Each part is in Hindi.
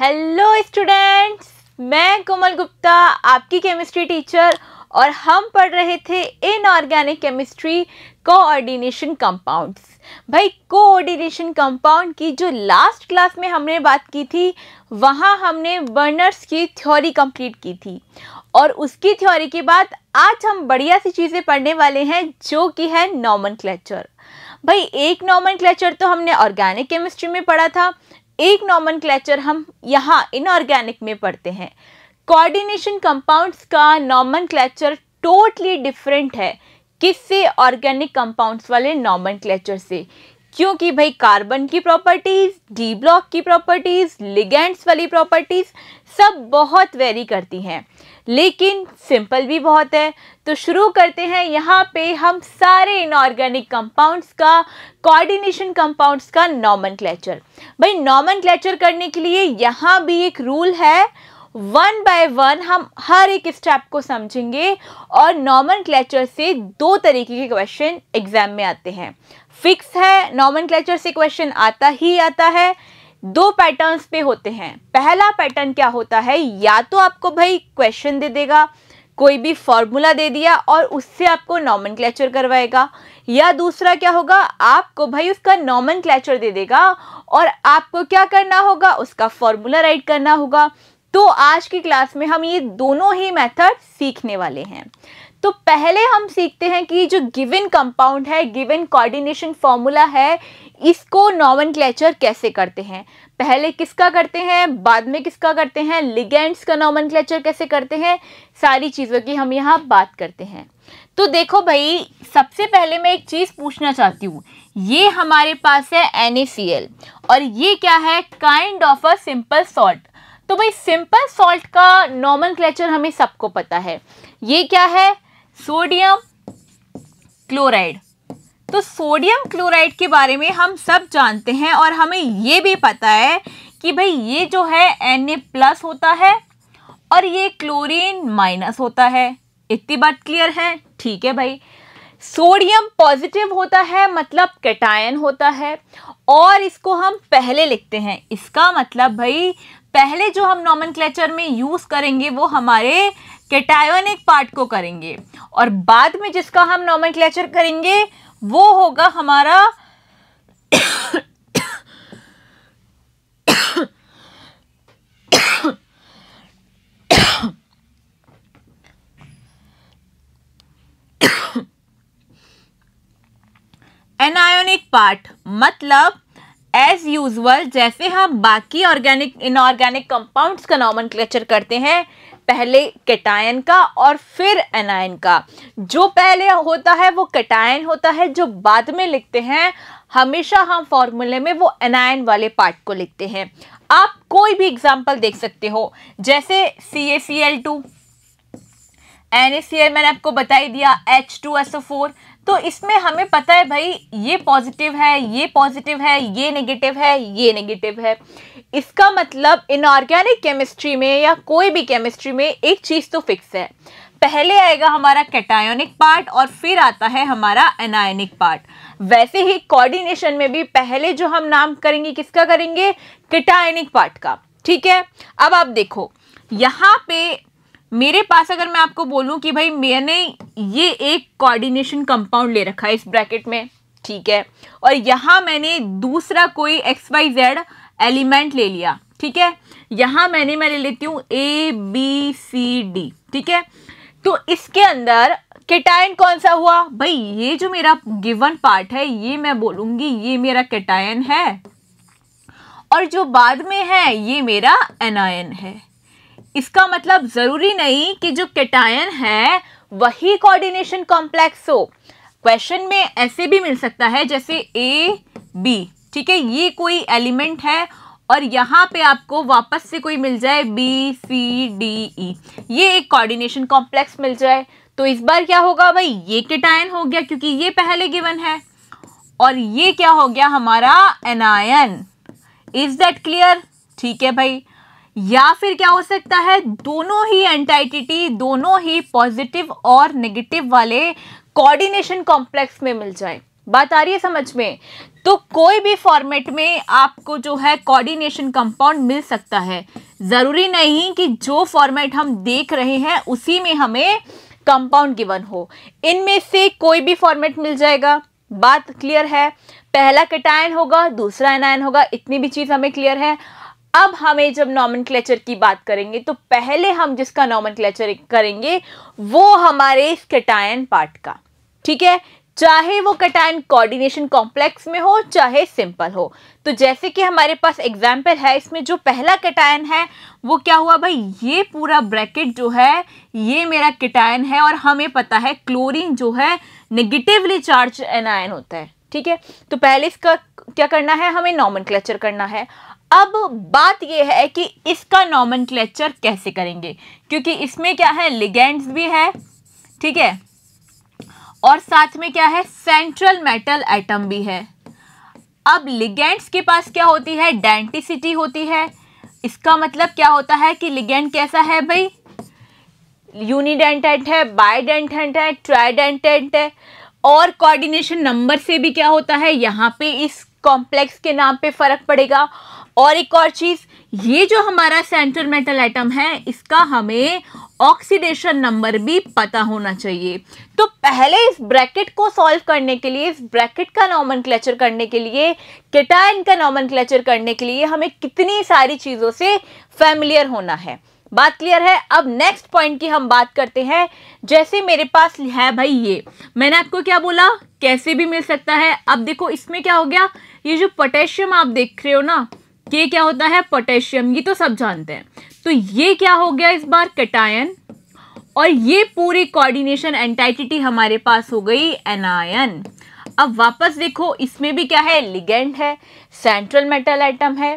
हेलो स्टूडेंट्स मैं कोमल गुप्ता आपकी केमिस्ट्री टीचर और हम पढ़ रहे थे इनऑर्गेनिक केमिस्ट्री कोऑर्डिनेशन कंपाउंड्स भाई कोऑर्डिनेशन कंपाउंड की जो लास्ट क्लास में हमने बात की थी वहाँ हमने बर्नर्स की थ्योरी कंप्लीट की थी और उसकी थ्योरी के बाद आज हम बढ़िया सी चीज़ें पढ़ने वाले हैं जो कि है नॉमन भाई एक नॉमन तो हमने ऑर्गेनिक केमिस्ट्री में पढ़ा था एक नॉमन हम यहाँ इनऑर्गेनिक में पढ़ते हैं कोऑर्डिनेशन कंपाउंड्स का नॉमन टोटली डिफरेंट है किससे ऑर्गेनिक कंपाउंड्स वाले नॉमन से क्योंकि भाई कार्बन की प्रॉपर्टीज़ डी ब्लॉक की प्रॉपर्टीज़ लिगेंड्स वाली प्रॉपर्टीज़ सब बहुत वेरी करती हैं लेकिन सिंपल भी बहुत है तो शुरू करते हैं यहाँ पे हम सारे इनऑर्गेनिक कंपाउंड्स का कोऑर्डिनेशन कंपाउंड्स का नॉमन भाई नॉमन करने के लिए यहाँ भी एक रूल है वन बाय वन हम हर एक स्टेप को समझेंगे और नॉमन क्लेचर से दो तरीके के क्वेश्चन एग्जाम में आते हैं फिक्स है नॉमन क्लेचर से क्वेश्चन आता ही आता है दो पैटर्न्स पे होते हैं पहला पैटर्न क्या होता है या तो आपको भाई क्वेश्चन दे देगा कोई भी फॉर्मूला दे दिया और उससे आपको नॉमन करवाएगा या दूसरा क्या होगा आपको भाई उसका नॉमन दे देगा और आपको क्या करना होगा उसका फॉर्मूला राइट करना होगा तो आज की क्लास में हम ये दोनों ही मेथड सीखने वाले हैं तो पहले हम सीखते हैं कि जो गिवन कंपाउंड है गिवन कोऑर्डिनेशन फॉर्मूला है इसको नॉवन कैसे करते हैं पहले किसका करते हैं बाद में किसका करते हैं लिगेंड्स का क्लेचर कैसे करते हैं सारी चीज़ों की हम यहाँ बात करते हैं तो देखो भाई सबसे पहले मैं एक चीज़ पूछना चाहती हूँ ये हमारे पास है एन और ये क्या है kind of a simple salt तो भाई सिंपल सॉल्ट का नॉर्मल क्लेचर हमें सबको पता है ये क्या है सोडियम क्लोराइड तो सोडियम क्लोराइड के बारे में हम सब जानते हैं और हमें ये भी पता है कि भाई ये जो है एन प्लस होता है और ये क्लोरीन माइनस होता है इतनी बात क्लियर है ठीक है भाई सोडियम पॉजिटिव होता है मतलब कैटायन होता है और इसको हम पहले लिखते हैं इसका मतलब भाई पहले जो हम नॉमन में यूज़ करेंगे वो हमारे कैटायनिक पार्ट को करेंगे और बाद में जिसका हम नॉमन करेंगे वो होगा हमारा एनायोनिक पार्ट मतलब एज यूजल जैसे हम बाकी ऑर्गेनिक इनऑर्गेनिक कंपाउंड्स का नॉमन करते हैं पहले कैटायन का और फिर एनायन का जो पहले होता है वो कैटायन होता है जो बाद में लिखते हैं हमेशा हम फॉर्मूले में वो एनायन वाले पार्ट को लिखते हैं आप कोई भी एग्जाम्पल देख सकते हो जैसे C A C L two N A C L मैंने आपको बताई दिया H two S O four तो इसमें हमें पता है भाई ये पॉजिटिव है ये पॉजिटिव है ये नेगेटिव है ये नेगेटिव है इसका मतलब इनऑर्गेनिक केमिस्ट्री में या कोई भी केमिस्ट्री में एक चीज़ तो फिक्स है पहले आएगा हमारा कैटायनिक पार्ट और फिर आता है हमारा एनायनिक पार्ट वैसे ही कोऑर्डिनेशन में भी पहले जो हम नाम करेंगे किसका करेंगे कैटायनिक पार्ट का ठीक है अब आप देखो यहाँ पे मेरे पास अगर मैं आपको बोलूँ कि भाई मैंने ये एक कोऑर्डिनेशन कंपाउंड ले रखा है इस ब्रैकेट में ठीक है और यहाँ मैंने दूसरा कोई एक्स वाई जेड एलिमेंट ले लिया ठीक है यहां मैंने मैं ले लेती हूँ ए बी सी डी ठीक है तो इसके अंदर केटायन कौन सा हुआ भाई ये जो मेरा गिवन पार्ट है ये मैं बोलूंगी ये मेरा केटायन है और जो बाद में है ये मेरा एनायन है इसका मतलब ज़रूरी नहीं कि जो केटायन है वही कोऑर्डिनेशन कॉम्प्लेक्स हो क्वेश्चन में ऐसे भी मिल सकता है जैसे ए बी ठीक है ये कोई एलिमेंट है और यहाँ पे आपको वापस से कोई मिल जाए बी सी डी ई ये एक कोऑर्डिनेशन कॉम्प्लेक्स मिल जाए तो इस बार क्या होगा भाई ये केटायन हो गया क्योंकि ये पहले गिवन है और ये क्या हो गया हमारा एनायन इज दैट क्लियर ठीक है भाई या फिर क्या हो सकता है दोनों ही एंटाइटिटी दोनों ही पॉजिटिव और नेगेटिव वाले कोऑर्डिनेशन कॉम्प्लेक्स में मिल जाए बात आ रही है समझ में तो कोई भी फॉर्मेट में आपको जो है कोऑर्डिनेशन कंपाउंड मिल सकता है ज़रूरी नहीं कि जो फॉर्मेट हम देख रहे हैं उसी में हमें कंपाउंड गिवन हो इनमें से कोई भी फॉर्मेट मिल जाएगा बात क्लियर है पहला कटायन होगा दूसरा एनायन होगा इतनी भी चीज़ हमें क्लियर है अब हमें जब नॉमन की बात करेंगे तो पहले हम जिसका नॉमन करेंगे वो हमारे इस कटायन पार्ट का ठीक है चाहे वो कटाइन कोऑर्डिनेशन कॉम्प्लेक्स में हो चाहे सिंपल हो तो जैसे कि हमारे पास एग्जाम्पल है इसमें जो पहला कटायन है वो क्या हुआ भाई ये पूरा ब्रैकेट जो है ये मेरा कटाइन है और हमें पता है क्लोरीन जो है नेगेटिवली चार्ज एनायन होता है ठीक है तो पहले इसका क्या करना है हमें नॉमन करना है अब बात यह है कि इसका नॉमन कैसे करेंगे क्योंकि इसमें क्या है लिगेंड्स भी है ठीक है और साथ में क्या है सेंट्रल मेटल एटम भी है अब लिगेंड्स के पास क्या होती है डेंटिसिटी होती है इसका मतलब क्या होता है कि लिगेंड कैसा है भाई यूनिडेंटेंट है बायडेंटेंट है ट्राइडेंटेंट है और कोऑर्डिनेशन नंबर से भी क्या होता है यहाँ पे इस कॉम्प्लेक्स के नाम पे फ़र्क पड़ेगा और एक और चीज़ ये जो हमारा सेंट्रल मेटल आइटम है इसका हमें ऑक्सीडेशन नंबर भी पता होना चाहिए तो पहले इस ब्रैकेट को सॉल्व करने के लिए इस ब्रैकेट का नॉमन करने के लिए केटाइन का नॉमन करने के लिए हमें कितनी सारी चीज़ों से फैमिलियर होना है बात क्लियर है अब नेक्स्ट पॉइंट की हम बात करते हैं जैसे मेरे पास है भाई ये मैंने आपको क्या बोला कैसे भी मिल सकता है अब देखो इसमें क्या हो गया ये जो पोटेशियम आप देख रहे हो ना ये क्या होता है पोटेशियम ये तो सब जानते हैं तो ये क्या हो गया इस बार कटायन और ये पूरी कोऑर्डिनेशन एंटाइटिटी हमारे पास हो गई एनायन अब वापस देखो इसमें भी क्या है लिगेंड है सेंट्रल मेटल एटम है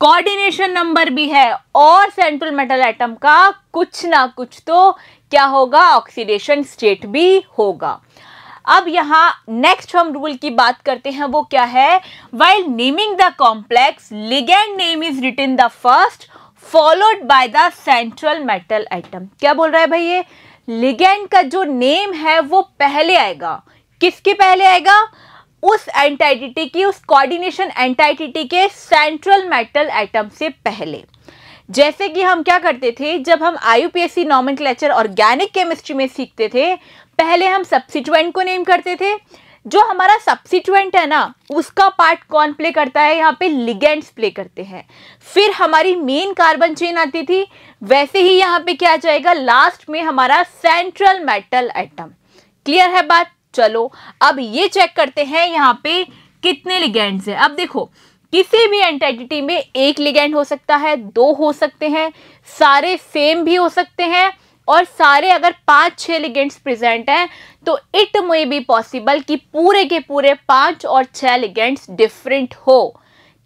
कोऑर्डिनेशन नंबर भी है और सेंट्रल मेटल एटम का कुछ ना कुछ तो क्या होगा ऑक्सीडेशन स्टेट भी होगा अब यहाँ नेक्स्ट हम रूल की बात करते हैं वो क्या है while naming the complex ligand name is written the first followed by the central metal atom क्या बोल रहा है भाई ये लिगेंड का जो नेम है वो पहले आएगा किसके पहले आएगा उस एंटाइटिटी की उस कोऑर्डिनेशन एंटाइटिटी के सेंट्रल मेटल आइटम से पहले जैसे कि हम क्या करते थे जब हम I U P A C नॉमन ऑर्गेनिक केमिस्ट्री में सीखते थे पहले हम सब्सिटेंट को नेम करते थे जो हमारा सब्सिट्यूएंट है ना उसका पार्ट कौन प्ले करता है यहाँ पे लिगेंड्स प्ले करते हैं फिर हमारी मेन कार्बन चेन आती थी वैसे ही यहाँ पे क्या आ जाएगा लास्ट में हमारा सेंट्रल मेटल एटम क्लियर है बात चलो अब ये चेक करते हैं यहाँ पे कितने लिगेंड्स हैं अब देखो किसी भी एंटेटिटी में एक लिगेंड हो सकता है दो हो सकते हैं सारे सेम भी हो सकते हैं और सारे अगर पाँच छह लिगेंड्स प्रेजेंट हैं तो इट मे बी पॉसिबल कि पूरे के पूरे पाँच और छह लिगेंड्स डिफरेंट हो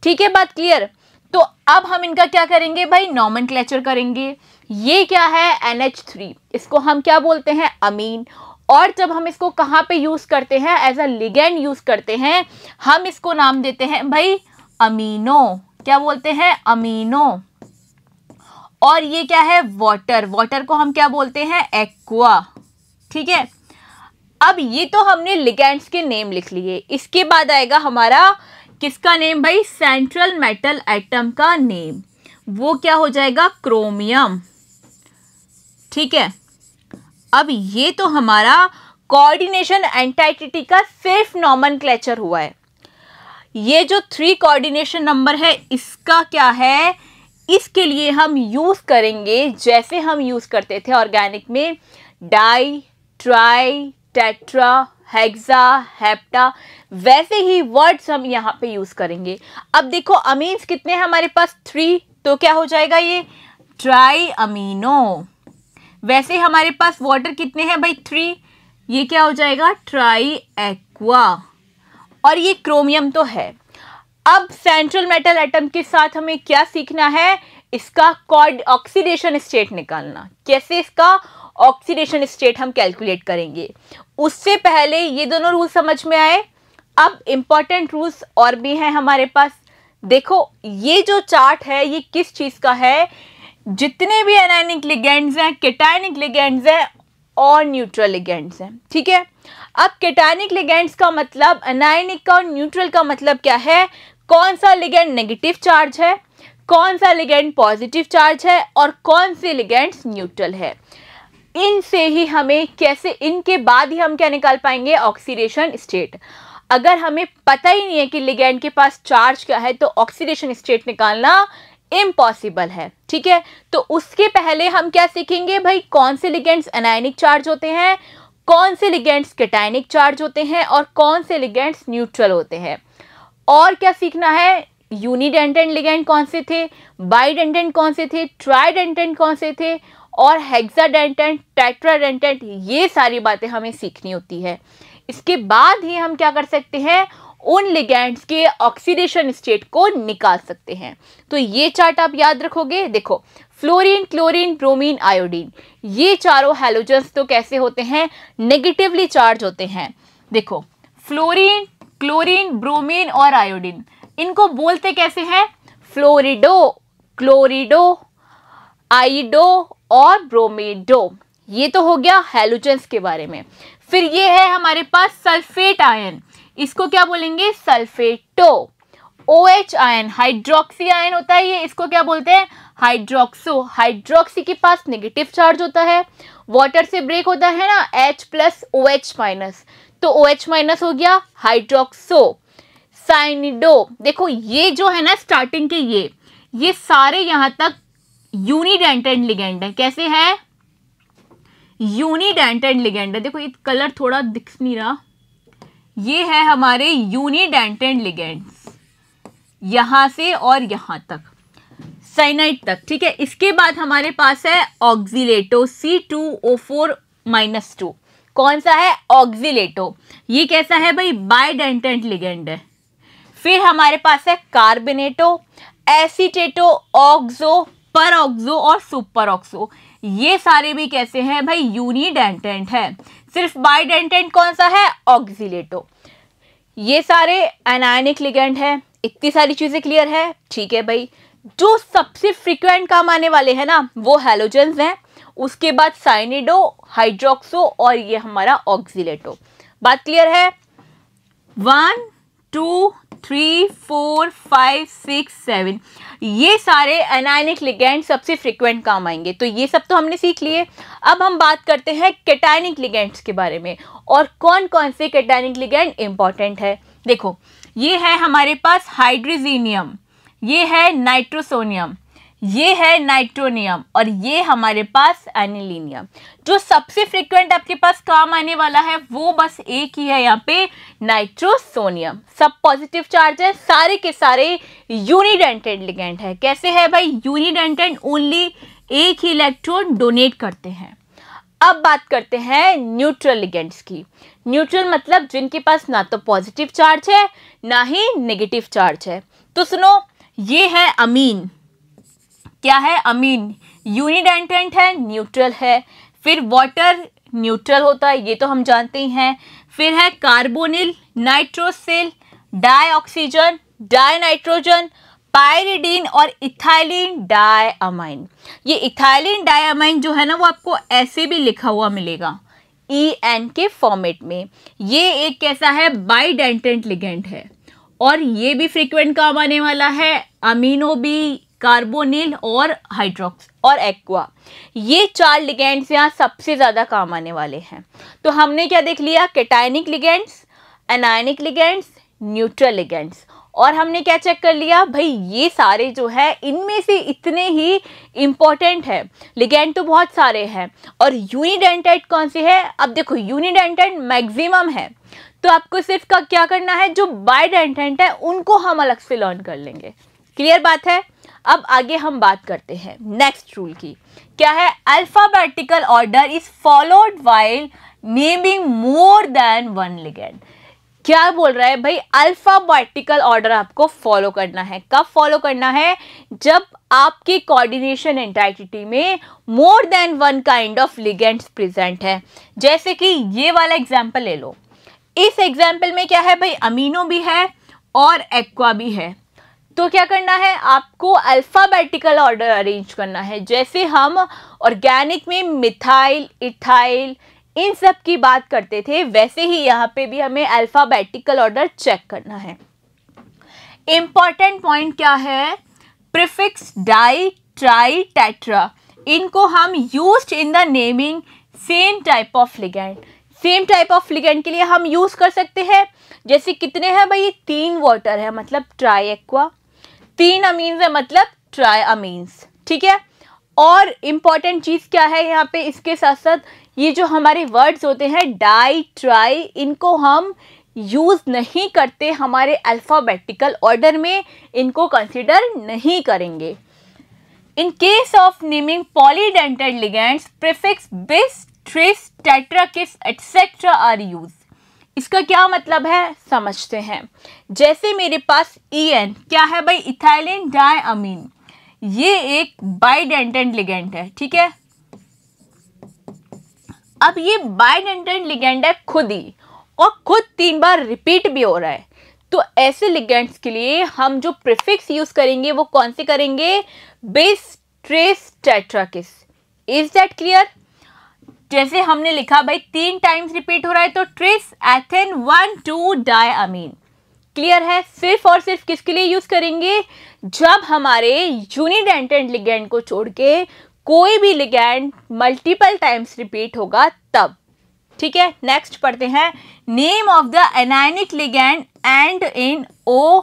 ठीक है बात क्लियर तो अब हम इनका क्या करेंगे भाई नॉमन करेंगे ये क्या है एन थ्री इसको हम क्या बोलते हैं अमीन और जब हम इसको कहाँ पे यूज़ करते हैं एज अ लिगेंड यूज़ करते हैं हम इसको नाम देते हैं भाई अमीनो क्या बोलते हैं अमीनो और ये क्या है वाटर वाटर को हम क्या बोलते हैं एक्वा ठीक है अब ये तो हमने लिगेंड्स के नेम लिख लिए इसके बाद आएगा हमारा किसका नेम भाई सेंट्रल मेटल एटम का नेम वो क्या हो जाएगा क्रोमियम ठीक है अब ये तो हमारा कोऑर्डिनेशन एंटाइटिटी का सिर्फ नॉमन हुआ है ये जो थ्री कोऑर्डिनेशन नंबर है इसका क्या है इसके लिए हम यूज़ करेंगे जैसे हम यूज़ करते थे ऑर्गेनिक में di tri tetra hexa hepta वैसे ही वर्ड्स हम यहाँ पे यूज़ करेंगे अब देखो अमीन्स कितने हैं हमारे पास थ्री तो क्या हो जाएगा ये ट्राई अमीनो वैसे हमारे पास वाटर कितने हैं भाई थ्री ये क्या हो जाएगा ट्राई एक्वा और ये क्रोमियम तो है अब सेंट्रल मेटल एटम के साथ हमें क्या सीखना है इसका ऑक्सीडेशन स्टेट निकालना कैसे इसका ऑक्सीडेशन स्टेट हम कैलकुलेट करेंगे उससे पहले ये दोनों रूल समझ में आए अब इम्पॉर्टेंट रूल्स और भी हैं हमारे पास देखो ये जो चार्ट है ये किस चीज़ का है जितने भी एनाइनिक लिगेंड्स हैं केटाइनिक लिगेंड्स हैं और न्यूट्रल लिगेंड्स हैं ठीक है अब केटाइनिक लिगेंड्स का मतलब एनाइनिक का और न्यूट्रल का मतलब क्या है कौन सा लिगेंड नेगेटिव चार्ज है कौन सा लिगेंड पॉजिटिव चार्ज है और कौन से लिगेंड न्यूट्रल है इनसे ही हमें कैसे इनके बाद ही हम क्या निकाल पाएंगे ऑक्सीडेशन स्टेट अगर हमें पता ही नहीं है कि लिगेंड के पास चार्ज क्या है तो ऑक्सीडेशन स्टेट निकालना इम्पॉसिबल है ठीक है तो उसके पहले हम क्या सीखेंगे भाई कौन से लिगेंड्स एनायनिक चार्ज होते हैं कौन से लिगेंड्स कैटायनिक चार्ज होते हैं और कौन से लिगेंड्स न्यूट्रल होते हैं और क्या सीखना है यूनिडेंटेंट लिगेंड कौन से थे बाईडेंटेंट कौन से थे ट्राइडेंटेंट कौन से थे और हेक्साडेंटेंट टेट्राडेंटेंट ये सारी बातें हमें सीखनी होती है इसके बाद ही हम क्या कर सकते हैं उन लिगेंड्स के ऑक्सीडेशन स्टेट को निकाल सकते हैं तो ये चार्ट आप याद रखोगे देखो फ्लोरीन क्लोरीन ब्रोमीन आयोडीन ये चारों हेलोजन्स तो कैसे होते हैं नेगेटिवली चार्ज होते हैं देखो फ्लोरीन क्लोरीन ब्रोमीन और आयोडीन इनको बोलते कैसे हैं फ्लोरिडो क्लोरिडो आइडो और ब्रोमेडो ये तो हो गया हेलोजेंस के बारे में फिर ये है हमारे पास सल्फेट आयन इसको क्या बोलेंगे sulphato O H ion hydroxy ion होता है ये इसको क्या बोलते हैं हाइड्रोक्सो हाइड्रोक्सी के पास नेगेटिव चार्ज होता है वाटर से ब्रेक होता है ना H plus O H minus तो ओ एच माइनस हो गया हाइड्रोक्सो साइनिडो देखो ये जो है ना स्टार्टिंग के ये ये सारे यहां तक यूनिडेंटेड लिगेंड है कैसे है यूनिडेंटेड लिगेंड है देखो ये कलर थोड़ा दिख नहीं रहा ये है हमारे यूनिडेंटेड लिगेंड यहां से और यहां तक साइनाइड तक ठीक है इसके बाद हमारे पास है oxalato C two O four minus two कौन सा है ऑक्जिलेटो ये कैसा है भाई बायडेंटेंट लिगेंड है फिर हमारे पास है carbonato acetato oxo peroxo और सुपर ऑक्सो ये सारे भी कैसे हैं भाई यूनिडेंटेंट है सिर्फ बायडेंटेंट कौन सा है ऑक्जिलेटो ये सारे एनायनिक लिगेंड है इतनी सारी चीज़ें क्लियर है ठीक है भाई जो सबसे फ्रिक्वेंट काम आने वाले हैं ना वो हेलोजेंस हैं उसके बाद साइनिडो हाइड्रोक्सो और ये हमारा ऑक्सीटो बात क्लियर है one two three four five six seven ये सारे एनायनिक लिगेंड सबसे फ्रिक्वेंट काम आएंगे तो ये सब तो हमने सीख लिए अब हम बात करते हैं कैटाइनिक लिगेंड्स के बारे में और कौन कौन से कैटाइनिक लिगेंड इम्पॉर्टेंट है देखो ये है हमारे पास हाइड्रोजीनियम ये है नाइट्रोसोनियम ये है नाइट्रोनियम और ये हमारे पास एनिलीनियम जो सबसे फ्रिक्वेंट आपके पास काम आने वाला है वो बस एक ही है यहाँ पे नाइट्रोसोनियम सब पॉजिटिव चार्ज है सारे के सारे यूनिडेंटेड लिगेंट है कैसे है भाई यूनिडेंटेड ओनली एक ही इलेक्ट्रॉन डोनेट करते हैं अब बात करते हैं न्यूट्रल लिगेंट्स की न्यूट्रल मतलब जिनके पास ना तो पॉजिटिव चार्ज है ना ही नेगेटिव चार्ज है तो सुनो ये है अमीन क्या है अमीन यूनिडेंटेंट है न्यूट्रल है फिर वाटर न्यूट्रल होता है ये तो हम जानते ही हैं फिर है carbonyl nitrosyl dioxygen dinitrogen pyridine और इथाइलिन डायमाइन ये इथाइलिन डायमाइन जो है ना वो आपको ऐसे भी लिखा हुआ मिलेगा ई e एन के फॉर्मेट में ये एक कैसा है बाईडेंटेंट लिगेंट है और ये भी फ्रिक्वेंट काम आने वाला है अमीनो भी कार्बोनिल और हाइड्रोक्स और एक्वा ये चार लिगेंड्स यहाँ सबसे ज़्यादा काम आने वाले हैं तो हमने क्या देख लिया cationic ligands anionic ligands neutral ligands और हमने क्या चेक कर लिया भाई ये सारे जो है इनमें से इतने ही इम्पॉर्टेंट है लिगेंड तो बहुत सारे हैं और यूनिडेंटेड कौन से है अब देखो यूनिडेंटेड मैक्सिमम है तो आपको सिर्फ का क्या करना है जो बायडेंटेंट है उनको हम अलग से लर्न कर लेंगे क्लियर बात है अब आगे हम बात करते हैं नेक्स्ट रूल की क्या है alphabetical order is followed while naming more than one ligand क्या बोल रहा है भाई अल्फ़ाबेटिकल ऑर्डर आपको फॉलो करना है कब फॉलो करना है जब आपकी कोऑर्डिनेशन एंटाइटिटी में more than one kind of ligands present है जैसे कि ये वाला एग्जाम्पल ले लो इस एग्जाम्पल में क्या है भाई अमीनो भी है और एक्वा भी है तो क्या करना है आपको अल्फ़ाबेटिकल ऑर्डर अरेंज करना है जैसे हम ऑर्गेनिक में मिथाइल इथाइल इन सब की बात करते थे वैसे ही यहाँ पे भी हमें अल्फ़ाबेटिकल ऑर्डर चेक करना है इम्पॉर्टेंट पॉइंट क्या है प्रिफिक्स डाई ट्राई टेट्रा इनको हम use in the naming same type of ligand same type of ligand के लिए हम यूज़ कर सकते हैं जैसे कितने हैं भाई तीन वाटर है मतलब ट्राई एक्वा तीन अमीन्स है मतलब ट्राई अमीन्स ठीक है और इम्पॉर्टेंट चीज़ क्या है यहाँ पे इसके साथ साथ ये जो हमारे वर्ड्स होते हैं डाई ट्राई इनको हम यूज़ नहीं करते हमारे अल्फ़ाबेटिकल ऑर्डर में इनको कंसिडर नहीं करेंगे in case of naming polydentate ligands prefix bis tris tetrakis etcetera are use इसका क्या मतलब है समझते हैं जैसे मेरे पास ई एन क्या है भाई इथाइलिन डायअमीन ये एक बाइडेंटेंट लिगेंड है ठीक है अब ये बाइडेंटेंट लिगेंड है खुद ही और खुद तीन बार रिपीट भी हो रहा है तो ऐसे लिगेंड्स के लिए हम जो प्रिफिक्स यूज करेंगे वो कौन से करेंगे bis tris tetrakis is that clear जैसे हमने लिखा भाई तीन टाइम्स रिपीट हो रहा है तो tris ethane one two di amine clear है सिर्फ और सिर्फ किसके लिए यूज करेंगे जब हमारे यूनिडेंटेंट लिगेंड को छोड़ के कोई भी लिगेंड मल्टीपल टाइम्स रिपीट होगा तब ठीक है नेक्स्ट पढ़ते हैं name of the anionic ligand end in o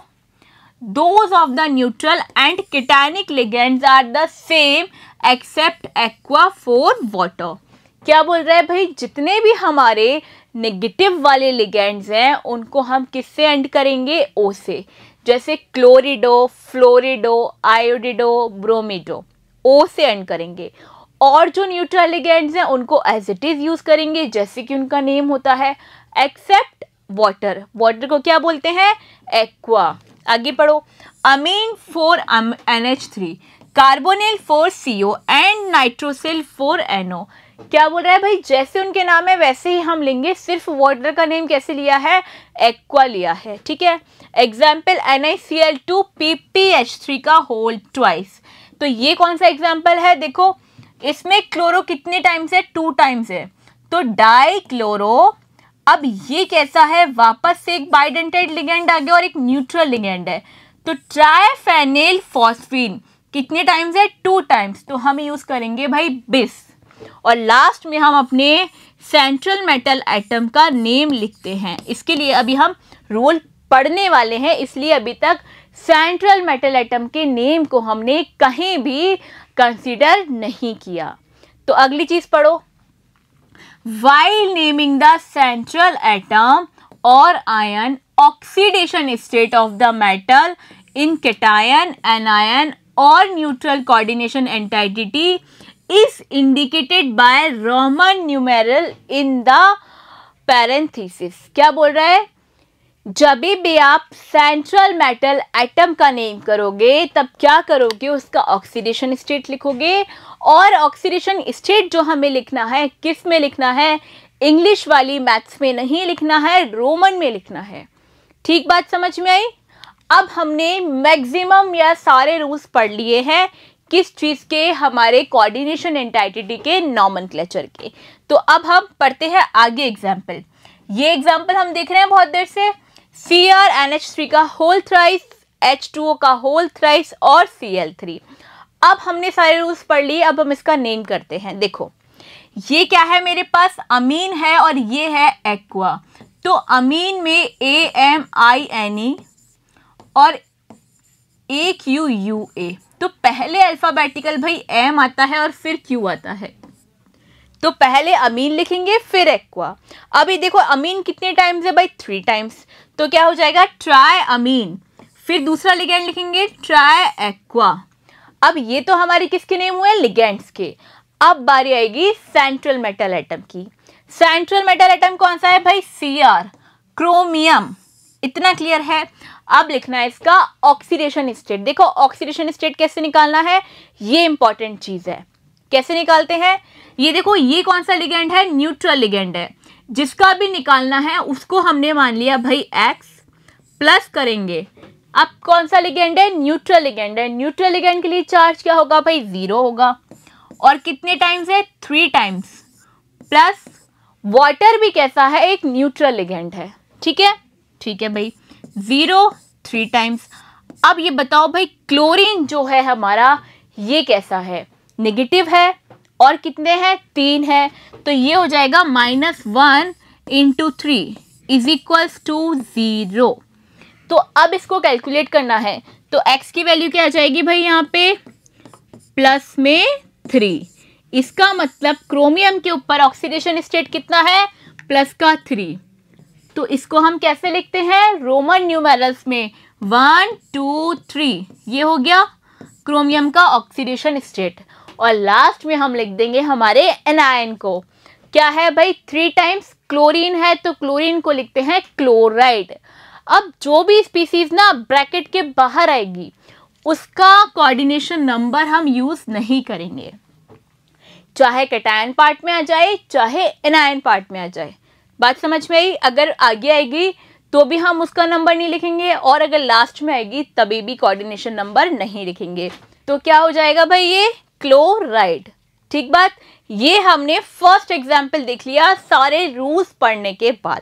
those of the neutral and cationic ligands are the same except aqua for water क्या बोल रहा है भाई जितने भी हमारे नेगेटिव वाले लिगेंड्स हैं उनको हम किससे एंड करेंगे ओ से जैसे क्लोरिडो फ्लोरिडो आयोडिडो ब्रोमिडो ओ से एंड करेंगे और जो न्यूट्रल लिगेंड्स हैं उनको एज इट इज़ यूज़ करेंगे जैसे कि उनका नेम होता है एक्सेप्ट वाटर वाटर को क्या बोलते हैं एक्वा आगे पढ़ो ammine for N H three carbonyl for C O and nitrosyl for N O क्या बोल रहा है भाई जैसे उनके नाम है वैसे ही हम लेंगे सिर्फ वाटर का नेम कैसे लिया है एक्वा लिया है ठीक है example N I C L two P P H three का होल ट्वाइस तो ये कौन सा एग्जाम्पल है देखो इसमें क्लोरो कितने टाइम्स है टू टाइम्स है तो डाई क्लोरो अब ये कैसा है वापस से एक बाइडेंटेड लिगेंड आ गया और एक न्यूट्रल लिगेंड है तो ट्राइफेनिल फॉस्फिन कितने टाइम्स है टू टाइम्स तो हम यूज़ करेंगे भाई बिस और लास्ट में हम अपने सेंट्रल मेटल एटम का नेम लिखते हैं इसके लिए अभी हम रोल पढ़ने वाले हैं इसलिए अभी तक सेंट्रल मेटल एटम के नेम को हमने कहीं भी कंसिडर नहीं किया तो अगली चीज़ पढ़ो while naming the central atom और ion oxidation state of the metal in cation anion और neutral coordination entity is indicated by roman numeral in the parenthesis क्या बोल रहा है जब भी आप सेंट्रल मेटल एटम का नेम करोगे तब क्या करोगे उसका ऑक्सीडेशन स्टेट लिखोगे और ऑक्सीडेशन स्टेट जो हमें लिखना है किस में लिखना है इंग्लिश वाली मैथ्स में नहीं लिखना है रोमन में लिखना है ठीक बात समझ में आई अब हमने मैक्सिमम या सारे रूल्स पढ़ लिए हैं किस चीज़ के हमारे कोऑर्डिनेशन एंटाइटिटी के नॉमन के तो अब हम पढ़ते हैं आगे एग्जाम्पल ये एग्जाम्पल हम देख रहे हैं बहुत देर से C R N H three का whole thrice H two O का होल थ्राइस और सी एल थ्री अब हमने सारे रूल्स पढ़ लिए अब हम इसका नेम करते हैं देखो ये क्या है मेरे पास अमीन है और ये है एक्वा तो अमीन में A M I N E और ए क्यू यू ए तो पहले अल्फ़ाबेटिकल भाई एम आता है और फिर क्यू आता है तो पहले अमीन लिखेंगे फिर एक्वा अभी देखो अमीन कितने टाइम्स है भाई थ्री टाइम्स तो क्या हो जाएगा ट्राई अमीन फिर दूसरा लिगेंड लिखेंगे ट्राई एक्वा अब ये तो हमारे किसके नेम हुए लिगेंड्स के अब बारी आएगी सेंट्रल मेटल एटम की सेंट्रल मेटल एटम कौन सा है भाई सी आर क्रोमियम इतना क्लियर है अब लिखना है इसका ऑक्सीडेशन स्टेट देखो ऑक्सीडेशन स्टेट कैसे निकालना है ये इंपॉर्टेंट चीज़ है कैसे निकालते हैं ये देखो ये कौन सा लिगेंड है न्यूट्रल लिगेंड है जिसका भी निकालना है उसको हमने मान लिया भाई एक्स प्लस करेंगे अब कौन सा लिगेंड है न्यूट्रल लिगेंड है न्यूट्रल लिगेंड के लिए चार्ज क्या होगा भाई ज़ीरो होगा और कितने टाइम्स है थ्री टाइम्स प्लस वाटर भी कैसा है एक न्यूट्रल लिगेंड है ठीक है ठीक है भाई ज़ीरो थ्री टाइम्स अब ये बताओ भाई क्लोरीन जो है हमारा ये कैसा है नेगेटिव है और कितने हैं तीन है तो ये हो जाएगा minus one into three is equals to zero तो अब इसको कैलकुलेट करना है तो x की वैल्यू क्या आ जाएगी भाई यहाँ पे प्लस में थ्री इसका मतलब क्रोमियम के ऊपर ऑक्सीडेशन स्टेट कितना है प्लस का थ्री तो इसको हम कैसे लिखते हैं रोमन न्यूमेरल्स में वन टू थ्री ये हो गया क्रोमियम का ऑक्सीडेशन स्टेट और लास्ट में हम लिख देंगे हमारे एनायन को क्या है भाई थ्री टाइम्स क्लोरीन है तो क्लोरीन को लिखते हैं क्लोराइड अब जो भी स्पीसीज ना ब्रैकेट के बाहर आएगी उसका कोऑर्डिनेशन नंबर हम यूज़ नहीं करेंगे चाहे कैटायन पार्ट में आ जाए चाहे एनायन पार्ट में आ जाए बात समझ में आई अगर आगे आएगी तो भी हम उसका नंबर नहीं लिखेंगे और अगर लास्ट में आएगी तभी भी कोऑर्डिनेशन नंबर नहीं लिखेंगे तो क्या हो जाएगा भाई ये क्लोराइड ठीक बात ये हमने फर्स्ट एग्जाम्पल देख लिया सारे रूल्स पढ़ने के बाद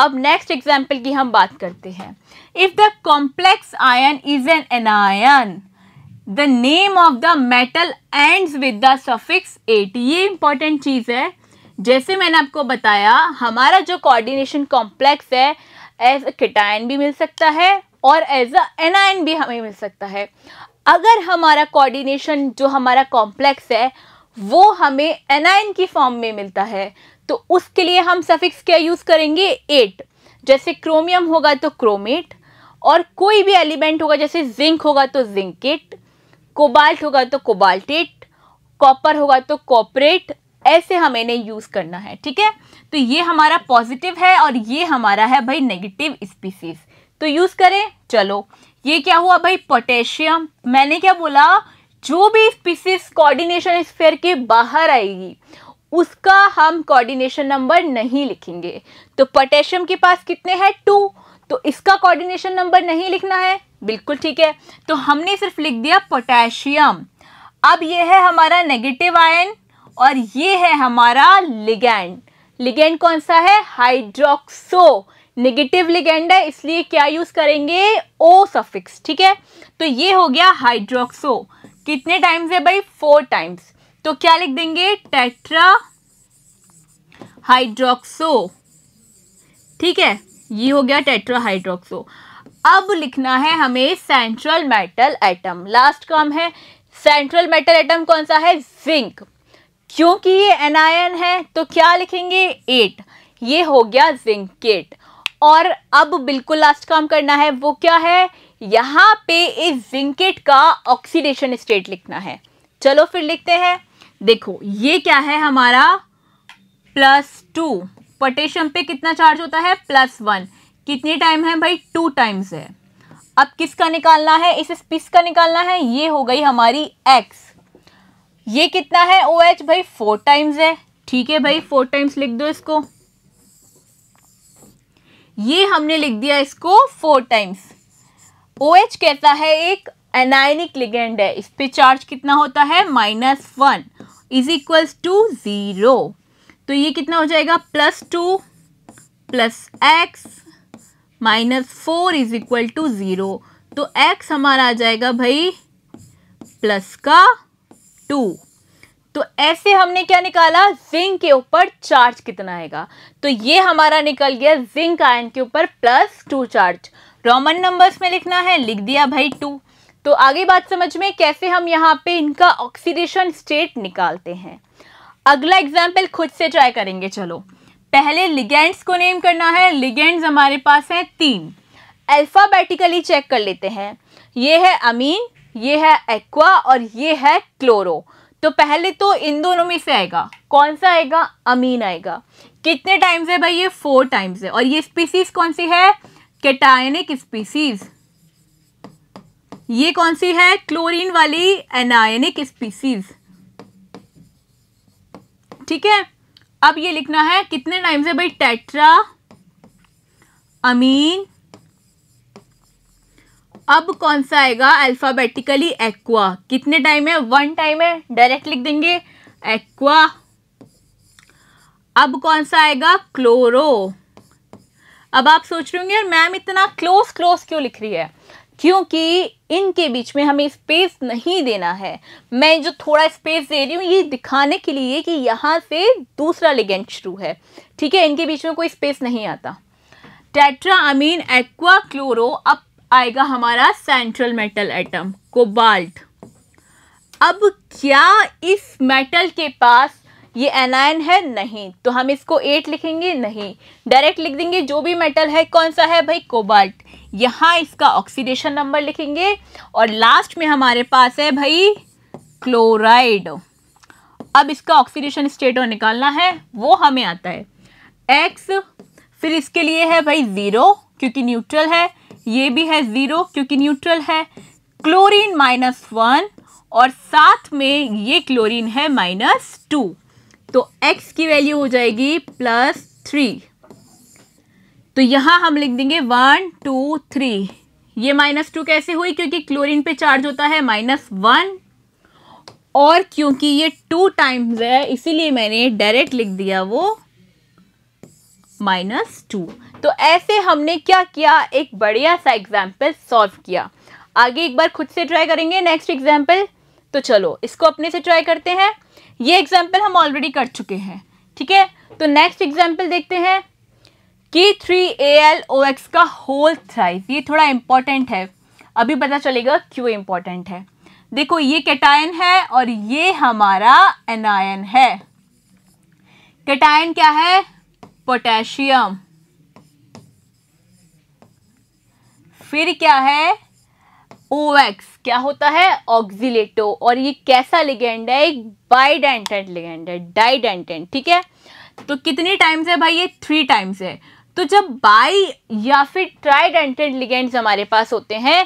अब नेक्स्ट एग्जाम्पल की हम बात करते हैं if the complex ion is an anion the name of the metal ends with the suffix ate ये इंपॉर्टेंट चीज़ है जैसे मैंने आपको बताया हमारा जो कोऑर्डिनेशन कॉम्प्लेक्स है एज अ किटायन भी मिल सकता है और एज अ एनायन भी हमें मिल सकता है अगर हमारा कोऑर्डिनेशन जो हमारा कॉम्प्लेक्स है वो हमें एनायन की फॉर्म में मिलता है तो उसके लिए हम सफिक्स क्या यूज़ करेंगे एट जैसे क्रोमियम होगा तो क्रोमेट और कोई भी एलिमेंट होगा जैसे जिंक होगा तो जिंकेट कोबाल्ट होगा तो कोबाल्टेट कॉपर होगा तो कॉपरेट ऐसे हमें इन्हें यूज़ करना है ठीक है तो ये हमारा पॉजिटिव है और ये हमारा है भाई नेगेटिव स्पीसीज तो यूज़ करें चलो ये क्या हुआ भाई पोटेशियम मैंने क्या बोला जो भी स्पीसीज कोऑर्डिनेशन स्फेयर के बाहर आएगी उसका हम कोऑर्डिनेशन नंबर नहीं लिखेंगे तो पोटेशियम के पास कितने हैं टू तो इसका कोऑर्डिनेशन नंबर नहीं लिखना है बिल्कुल ठीक है तो हमने सिर्फ लिख दिया पोटेशियम अब ये है हमारा नेगेटिव आयन और ये है हमारा लिगेंड लिगेंड कौन सा है हाइड्रोक्सो नेगेटिव लिगेंड है इसलिए क्या यूज़ करेंगे ओ सफिक्स ठीक है तो ये हो गया हाइड्रोक्सो कितने टाइम्स है भाई फोर टाइम्स तो क्या लिख देंगे टेट्रा हाइड्रोक्सो ठीक है ये हो गया टेट्रा हाइड्रोक्सो अब लिखना है हमें सेंट्रल मेटल एटम लास्ट काम है सेंट्रल मेटल एटम कौन सा है जिंक क्योंकि ये एनायन है तो क्या लिखेंगे एट ये हो गया जिंकेट और अब बिल्कुल लास्ट काम करना है वो क्या है यहाँ पे इस जिंकेट का ऑक्सीडेशन स्टेट लिखना है चलो फिर लिखते हैं देखो ये क्या है हमारा प्लस टू पोटेशियम पे कितना चार्ज होता है प्लस वन कितने टाइम है भाई टू टाइम्स है अब किसका निकालना है इस स्पीस का निकालना है ये हो गई हमारी एक्स ये कितना है ओ OH भाई फोर टाइम्स है ठीक है भाई फोर टाइम्स लिख दो इसको ये हमने लिख दिया इसको फोर टाइम्स ओ OH कहता है एक एनायनिक लिगेंड है इस पे चार्ज कितना होता है minus one is equals to zero तो ये कितना हो जाएगा plus two plus X minus four is equal to zero तो एक्स हमारा आ जाएगा भाई प्लस का टू तो ऐसे हमने क्या निकाला जिंक के ऊपर चार्ज कितना आएगा तो ये हमारा निकल गया जिंक आयन के ऊपर plus two charge roman numbers में लिखना है लिख दिया भाई टू तो आगे बात समझ में कैसे हम यहाँ पे इनका ऑक्सीडेशन स्टेट निकालते हैं अगला एग्जाम्पल खुद से ट्राई करेंगे चलो पहले लिगेंड्स को नेम करना है लिगेंड्स हमारे पास हैं तीन अल्फ़ाबेटिकली चेक कर लेते हैं ये है अमीन ये है एक्वा और ये है क्लोरो तो पहले तो इन दोनों में से आएगा कौन सा आएगा अमीन आएगा कितने टाइम्स है भाई ये फोर टाइम्स है और ये स्पीसीज कौन सी है कैटायनिक स्पीसीज ये कौन सी है क्लोरीन वाली एनायनिक स्पीसीज ठीक है अब ये लिखना है कितने टाइम्स है भाई टेट्रा अमीन अब कौन सा आएगा अल्फ़ाबेटिकली एक्वा कितने टाइम है वन टाइम है डायरेक्ट लिख देंगे एक्वा अब कौन सा आएगा क्लोरो अब आप सोच रहे होंगे मैम इतना क्लोज क्लोज क्यों लिख रही है क्योंकि इनके बीच में हमें स्पेस नहीं देना है मैं जो थोड़ा स्पेस दे रही हूँ ये दिखाने के लिए कि यहाँ से दूसरा लिगेंट शुरू है ठीक है इनके बीच में कोई स्पेस नहीं आता टेट्रा अमीन एक्वा क्लोरो अब आएगा हमारा सेंट्रल मेटल एटम कोबाल्ट अब क्या इस मेटल के पास ये एनायन है नहीं तो हम इसको एट लिखेंगे नहीं डायरेक्ट लिख देंगे जो भी मेटल है कौन सा है भाई कोबाल्ट यहाँ इसका ऑक्सीडेशन नंबर लिखेंगे और लास्ट में हमारे पास है भाई क्लोराइड अब इसका ऑक्सीडेशन स्टेट और निकालना है वो हमें आता है एक्स फिर इसके लिए है भाई ज़ीरो क्योंकि न्यूट्रल है ये भी है ज़ीरो क्योंकि न्यूट्रल है क्लोरीन माइनस वन और साथ में ये क्लोरीन है माइनस टू तो x की वैल्यू हो जाएगी प्लस थ्री तो यहाँ हम लिख देंगे वन टू थ्री ये माइनस टू कैसे हुई क्योंकि क्लोरीन पे चार्ज होता है माइनस वन और क्योंकि ये टू टाइम्स है इसीलिए मैंने डायरेक्ट लिख दिया वो माइनस टू तो ऐसे हमने क्या किया एक बढ़िया सा एग्जाम्पल सॉल्व किया आगे एक बार खुद से ट्राई करेंगे नेक्स्ट एग्जाम्पल तो चलो इसको अपने से ट्राई करते हैं ये एग्जाम्पल हम ऑलरेडी कर चुके हैं ठीक है तो नेक्स्ट एग्जाम्पल देखते हैं के three A L O X का होल साइज ये थोड़ा इंपॉर्टेंट है अभी पता चलेगा क्यों इंपॉर्टेंट है देखो ये कैटायन है और ये हमारा एनायन है कैटायन क्या है पोटेशियम फिर क्या है ओ एक्स क्या होता है ऑक्सीटो और ये कैसा लिगेंड है एक बाइडेंटेंट लिगेंड है डाइडेंटेंट ठीक है तो कितने टाइम्स है भाई ये थ्री टाइम्स है तो जब बाई या फिर ट्राइडेंटेड लिगेंड्स हमारे पास होते हैं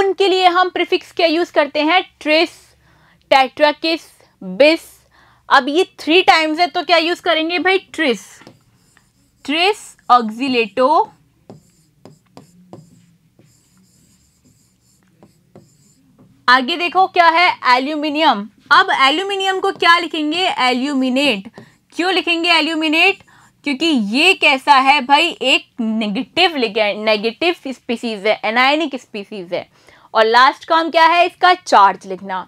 उनके लिए हम प्रिफिक्स क्या यूज़ करते हैं ट्रिस टेट्राकिस बिस अब ये थ्री टाइम्स है तो क्या यूज़ करेंगे भाई ट्रिस ट्रिस ऑक्सीटो आगे देखो क्या है एल्यूमिनियम अब एल्यूमिनियम को क्या लिखेंगे एल्यूमिनेट क्यों लिखेंगे एल्यूमिनेट क्योंकि ये कैसा है भाई एक नेगेटिव नेगेटिव स्पीसीज है एनायनिक स्पीसीज है और लास्ट काम क्या है इसका चार्ज लिखना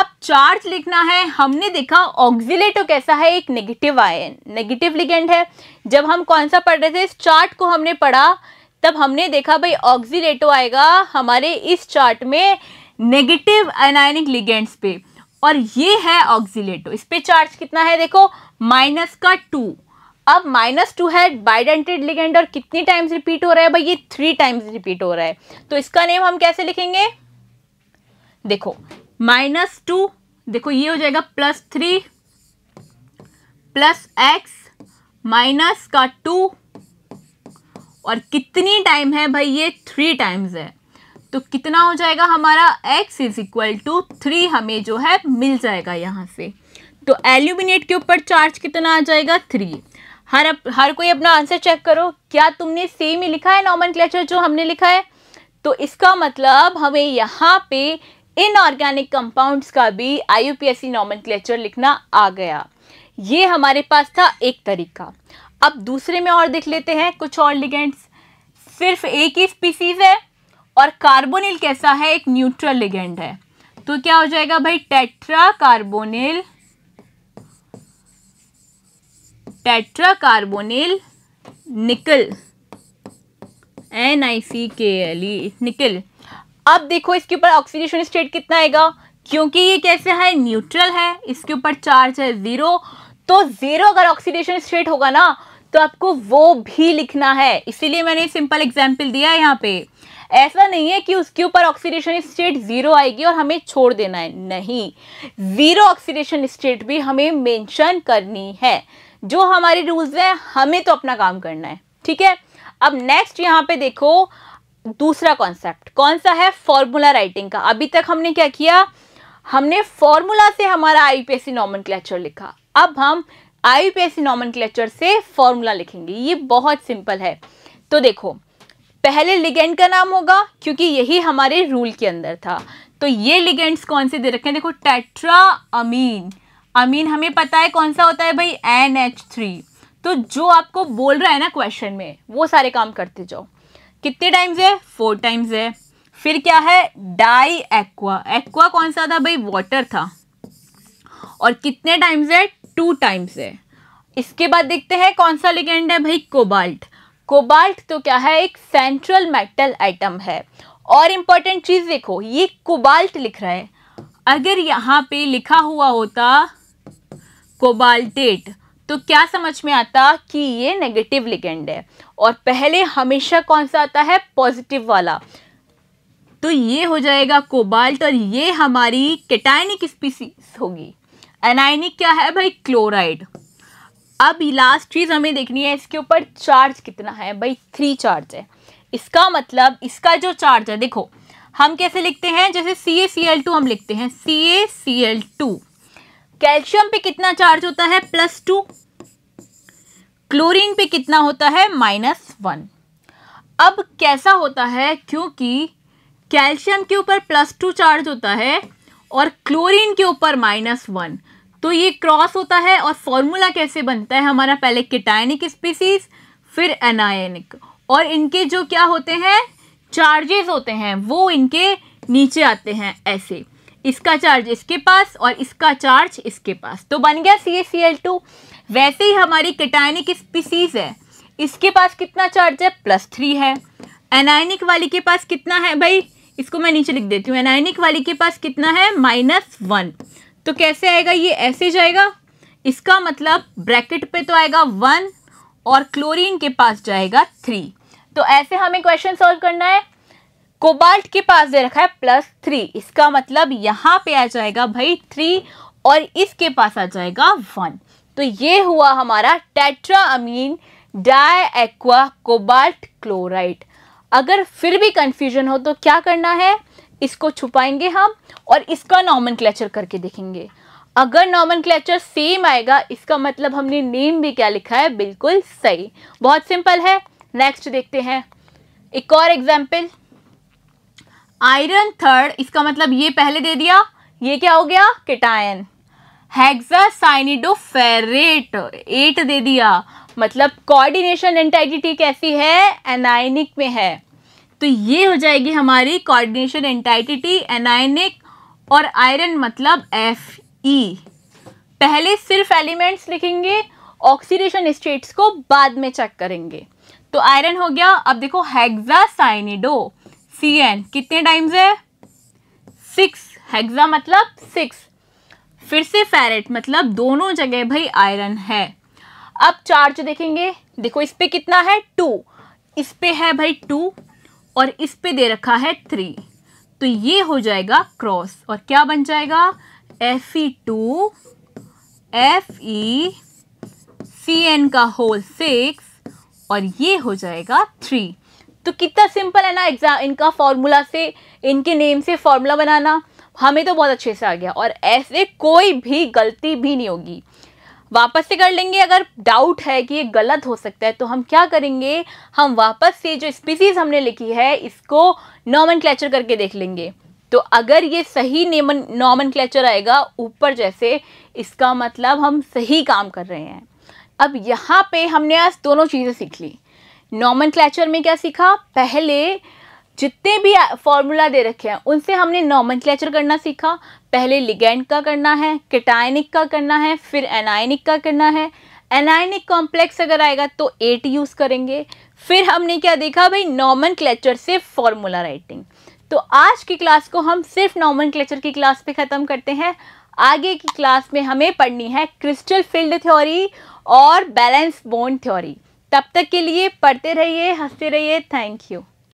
अब चार्ज लिखना है हमने देखा ऑक्जिलेटो कैसा है एक नेगेटिव आयन नेगेटिव लिगेंड है जब हम कौन सा पढ़ रहे थे इस चार्ट को हमने पढ़ा तब हमने देखा भाई ऑक्जिलेटो आएगा हमारे इस चार्ट में नेगेटिव अनायनिक लिगेंड्स पे और ये है ऑक्सीलेटो इस पे चार्ज कितना है देखो माइनस का टू अब माइनस टू है बाइडेंटेड लिगेंड और कितनी टाइम्स रिपीट हो रहा है भाई ये थ्री टाइम्स रिपीट हो रहा है तो इसका नेम हम कैसे लिखेंगे देखो माइनस टू देखो ये हो जाएगा plus three plus X minus का टू और कितनी टाइम है भाई ये थ्री टाइम्स है तो कितना हो जाएगा हमारा x is equal to three हमें जो है मिल जाएगा यहाँ से तो एल्यूमिनेट के ऊपर चार्ज कितना आ जाएगा थ्री हर अप, हर कोई अपना आंसर चेक करो क्या तुमने सेम ही लिखा है नॉमन जो हमने लिखा है तो इसका मतलब हमें यहाँ पे इनऑर्गेनिक कंपाउंड्स का भी आई यू पी एस लिखना आ गया ये हमारे पास था एक तरीका अब दूसरे में और देख लेते हैं कुछ और लिगेंट्स सिर्फ एक ही स्पीसीज़ है और कार्बोनिल कैसा है एक न्यूट्रल लिगेंड है तो क्या हो जाएगा भाई tetra carbonyl tetra carbonyl nickel N I C K L ई निकल अब देखो इसके ऊपर ऑक्सीडेशन स्टेट कितना आएगा क्योंकि ये कैसे है न्यूट्रल है इसके ऊपर चार्ज है ज़ीरो तो ज़ीरो अगर ऑक्सीडेशन स्टेट होगा ना तो आपको वो भी लिखना है इसीलिए मैंने सिंपल एग्जाम्पल दिया है यहाँ पे ऐसा नहीं है कि उसके ऊपर ऑक्सीडेशन स्टेट जीरो आएगी और हमें छोड़ देना है नहीं जीरो ऑक्सीडेशन स्टेट भी हमें मेंशन करनी है जो हमारे रूल्स है हमें तो अपना काम करना है ठीक है अब नेक्स्ट यहाँ पे देखो दूसरा कॉन्सेप्ट कौन सा है फॉर्मूला राइटिंग का अभी तक हमने क्या किया हमने फॉर्मूला से हमारा आई पी एस सी नॉमन क्लेक्चर लिखा अब हम आई पी एस सी नॉमन क्लेक्चर से फॉर्मूला लिखेंगे ये बहुत सिंपल है तो देखो पहले लिगेंड का नाम होगा क्योंकि यही हमारे रूल के अंदर था तो ये लिगेंड्स कौन से दे रखे हैं देखो टेट्रा अमीन अमीन हमें पता है कौन सा होता है भाई एन एच थ्री तो जो आपको बोल रहा है ना क्वेश्चन में वो सारे काम करते जाओ कितने टाइम्स है फोर टाइम्स है फिर क्या है डाई एक्वा एक्वा कौन सा था भाई वाटर था और कितने टाइम्स है टू टाइम्स है इसके बाद देखते हैं कौन सा लिगेंड है भाई कोबाल्ट कोबाल्ट तो क्या है एक सेंट्रल मेटल आइटम है और इम्पॉर्टेंट चीज़ देखो ये कोबाल्ट लिख रहा है अगर यहाँ पे लिखा हुआ होता कोबाल्टेट तो क्या समझ में आता कि ये नेगेटिव लिगेंड है और पहले हमेशा कौन सा आता है पॉजिटिव वाला तो ये हो जाएगा कोबाल्ट और ये हमारी कैटाइनिक स्पीसीज होगी एनाइनिक क्या है भाई क्लोराइड अब लास्ट चीज़ हमें देखनी है इसके ऊपर चार्ज कितना है भाई थ्री चार्ज है इसका मतलब इसका जो चार्ज है देखो हम कैसे लिखते हैं जैसे C A C L to हम लिखते हैं C A C L two calcium पे कितना चार्ज होता है प्लस टू क्लोरीन पे कितना होता है माइनस वन अब कैसा होता है क्योंकि कैल्शियम के ऊपर प्लस टू चार्ज होता है और क्लोरीन के ऊपर माइनस वन तो ये क्रॉस होता है और फॉर्मूला कैसे बनता है हमारा पहले किटायनिक स्पीसीज फिर एनायनिक और इनके जो क्या होते हैं चार्जेस होते हैं वो इनके नीचे आते हैं ऐसे इसका चार्ज इसके पास और इसका चार्ज इसके पास तो बन गया सी सी एल टू वैसे ही हमारी किटायनिक स्पीसीज है इसके पास कितना चार्ज है प्लस थ्री है एनायनिक वाली के पास कितना है भाई इसको मैं नीचे लिख देती हूँ एनायनिक वाली के पास कितना है माइनस वन तो कैसे आएगा ये ऐसे जाएगा इसका मतलब ब्रैकेट पे तो आएगा वन और क्लोरीन के पास जाएगा थ्री तो ऐसे हमें क्वेश्चन सॉल्व करना है कोबाल्ट के पास दे रखा है प्लस थ्री इसका मतलब यहाँ पे आ जाएगा भाई थ्री और इसके पास आ जाएगा वन तो ये हुआ हमारा tetra ammine di aqua cobalt chloride अगर फिर भी कंफ्यूजन हो तो क्या करना है इसको छुपाएंगे हम और इसका नॉमन करके देखेंगे अगर नॉमन क्लेचर सेम आएगा इसका मतलब हमने नेम भी क्या लिखा है बिल्कुल सही बहुत सिंपल है नेक्स्ट देखते हैं एक और एग्जाम्पल आयरन थर्ड इसका मतलब ये पहले दे दिया ये क्या हो गया किटायन फेरेट एट दे दिया मतलब कोऑर्डिनेशन एंटाइडिटी कैसी है एनाइनिक में है तो ये हो जाएगी हमारी कोऑर्डिनेशन एंटाइटिटी एनाइनिक और आयरन मतलब एफ ई पहले सिर्फ एलिमेंट्स लिखेंगे ऑक्सीडेशन स्टेट्स को बाद में चेक करेंगे तो आयरन हो गया अब देखो हैग्जा साइनिडो सी एन कितने टाइम्स है सिक्स हेग्जा मतलब सिक्स फिर से फेरेट मतलब दोनों जगह भाई आयरन है अब चार्ज देखेंगे देखो इस पर कितना है टू इस पर है भाई टू और इस पे दे रखा है थ्री तो ये हो जाएगा क्रॉस और क्या बन जाएगा F E two F E C N का होल सिक्स और ये हो जाएगा थ्री तो कितना सिंपल है ना एग्जाम इनका फॉर्मूला से इनके नेम से फॉर्मूला बनाना हमें तो बहुत अच्छे से आ गया और ऐसे कोई भी गलती भी नहीं होगी वापस से कर लेंगे अगर डाउट है कि ये गलत हो सकता है तो हम क्या करेंगे हम वापस से जो स्पीसीज़ हमने लिखी है इसको नॉमन करके देख लेंगे तो अगर ये सही नेमन नॉमन आएगा ऊपर जैसे इसका मतलब हम सही काम कर रहे हैं अब यहाँ पे हमने आज दोनों चीज़ें सीख ली नॉमन में क्या सीखा पहले जितने भी फॉर्मूला दे रखे हैं उनसे हमने नॉमन करना सीखा पहले लिगेंड का करना है किटायनिक का करना है फिर एनायनिक का करना है एनायनिक कॉम्प्लेक्स अगर आएगा तो एट यूज़ करेंगे फिर हमने क्या देखा भाई नॉमन से फॉर्मूला राइटिंग तो आज की क्लास को हम सिर्फ नॉमन की क्लास पे ख़त्म करते हैं आगे की क्लास में हमें पढ़नी है क्रिस्टल फील्ड थ्योरी और बैलेंस बोन थ्योरी तब तक के लिए पढ़ते रहिए हंसते रहिए थैंक यू